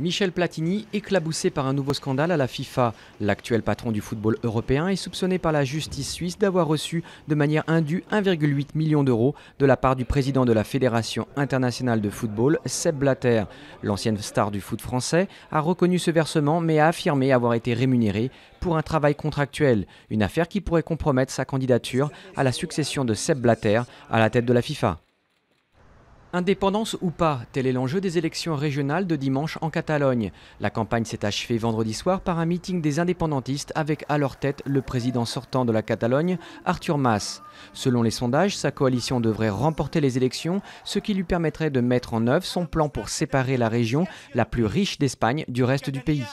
Michel Platini, éclaboussé par un nouveau scandale à la FIFA. L'actuel patron du football européen est soupçonné par la justice suisse d'avoir reçu de manière indue 1,8 million d'euros de la part du président de la Fédération internationale de football, Seb Blatter. L'ancienne star du foot français a reconnu ce versement mais a affirmé avoir été rémunéré pour un travail contractuel, une affaire qui pourrait compromettre sa candidature à la succession de Seb Blatter à la tête de la FIFA. Indépendance ou pas, tel est l'enjeu des élections régionales de dimanche en Catalogne. La campagne s'est achevée vendredi soir par un meeting des indépendantistes avec à leur tête le président sortant de la Catalogne, Arthur Mas. Selon les sondages, sa coalition devrait remporter les élections, ce qui lui permettrait de mettre en œuvre son plan pour séparer la région la plus riche d'Espagne du reste du pays.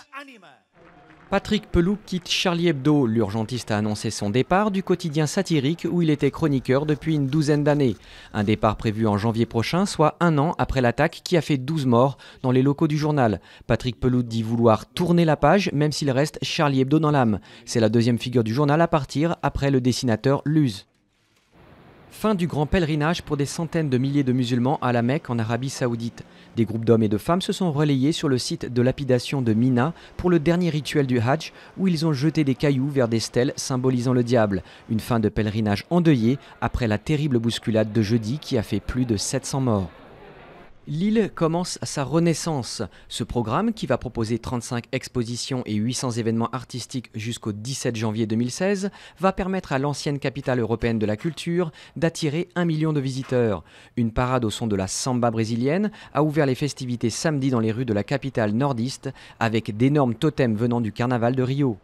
Patrick Peloux quitte Charlie Hebdo. L'urgentiste a annoncé son départ du quotidien satirique où il était chroniqueur depuis une douzaine d'années. Un départ prévu en janvier prochain, soit un an après l'attaque qui a fait 12 morts dans les locaux du journal. Patrick Peloux dit vouloir tourner la page même s'il reste Charlie Hebdo dans l'âme. C'est la deuxième figure du journal à partir après le dessinateur Luz. Fin du grand pèlerinage pour des centaines de milliers de musulmans à la Mecque en Arabie saoudite. Des groupes d'hommes et de femmes se sont relayés sur le site de lapidation de Mina pour le dernier rituel du Hajj où ils ont jeté des cailloux vers des stèles symbolisant le diable. Une fin de pèlerinage endeuillée après la terrible bousculade de jeudi qui a fait plus de 700 morts. Lille commence sa renaissance. Ce programme, qui va proposer 35 expositions et 800 événements artistiques jusqu'au 17 janvier 2016, va permettre à l'ancienne capitale européenne de la culture d'attirer un million de visiteurs. Une parade au son de la samba brésilienne a ouvert les festivités samedi dans les rues de la capitale nordiste avec d'énormes totems venant du carnaval de Rio.